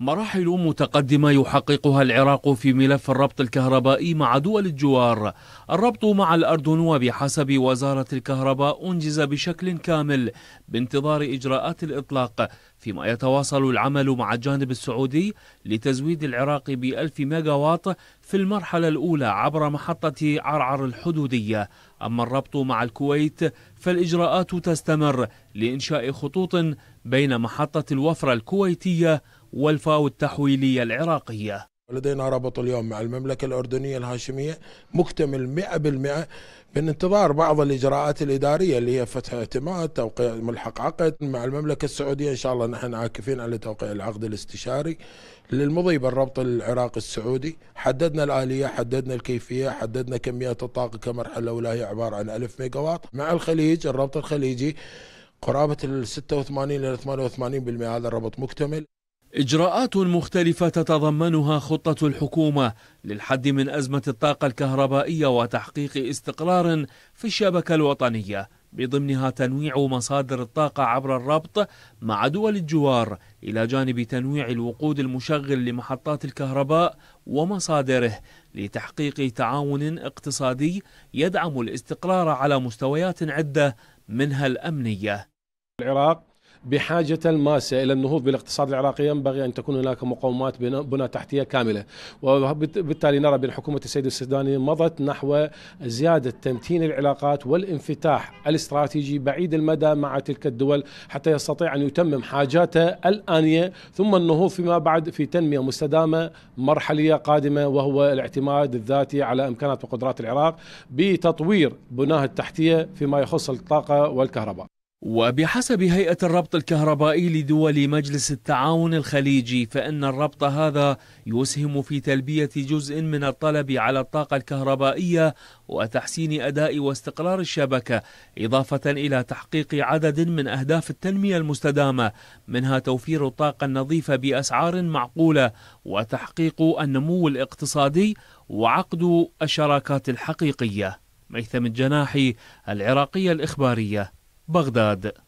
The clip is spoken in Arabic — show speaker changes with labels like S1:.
S1: مراحل متقدمة يحققها العراق في ملف الربط الكهربائي مع دول الجوار الربط مع الأردن وبحسب وزارة الكهرباء أنجز بشكل كامل بانتظار إجراءات الإطلاق فيما يتواصل العمل مع الجانب السعودي لتزويد العراق بألف ميجاوات في المرحلة الأولى عبر محطة عرعر الحدودية أما الربط مع الكويت فالإجراءات تستمر لإنشاء خطوط بين محطة الوفرة الكويتية والفاو التحويلية العراقية
S2: لدينا رابط اليوم مع المملكة الأردنية الهاشمية مكتمل 100% بانتظار بعض الإجراءات الإدارية اللي هي فتح اعتماد توقيع ملحق عقد مع المملكة السعودية إن شاء الله نحن عاكفين على توقيع العقد الاستشاري للمضي بالربط العراقي السعودي حددنا الآلية حددنا الكيفية حددنا كميات الطاقة كمرحلة أولى هي عبارة عن 1000 ميجاوات مع الخليج الربط الخليجي قرابة ال 86 إلى 88% هذا الربط مكتمل إجراءات مختلفة تتضمنها خطة الحكومة للحد من أزمة الطاقة
S1: الكهربائية وتحقيق استقرار في الشبكة الوطنية بضمنها تنويع مصادر الطاقة عبر الربط مع دول الجوار إلى جانب تنويع الوقود المشغل لمحطات الكهرباء ومصادره لتحقيق تعاون
S3: اقتصادي يدعم الاستقرار على مستويات عدة منها الأمنية العراق بحاجة ماسة إلى النهوض بالاقتصاد العراقي ينبغي أن تكون هناك مقومات بنى تحتية كاملة وبالتالي نرى بأن حكومة السيد السوداني مضت نحو زيادة تمتين العلاقات والانفتاح الاستراتيجي بعيد المدى مع تلك الدول حتى يستطيع أن يتمم حاجاته الآنية ثم النهوض فيما بعد في تنمية مستدامة مرحلية قادمة وهو الاعتماد الذاتي على إمكانات وقدرات العراق بتطوير بناه التحتية فيما يخص الطاقة والكهرباء وبحسب هيئة الربط الكهربائي لدول مجلس التعاون الخليجي
S1: فإن الربط هذا يسهم في تلبية جزء من الطلب على الطاقة الكهربائية وتحسين أداء واستقرار الشبكة إضافة إلى تحقيق عدد من أهداف التنمية المستدامة منها توفير الطاقة النظيفة بأسعار معقولة وتحقيق النمو الاقتصادي وعقد الشراكات الحقيقية ميثم الجناحي العراقية الإخبارية بغداد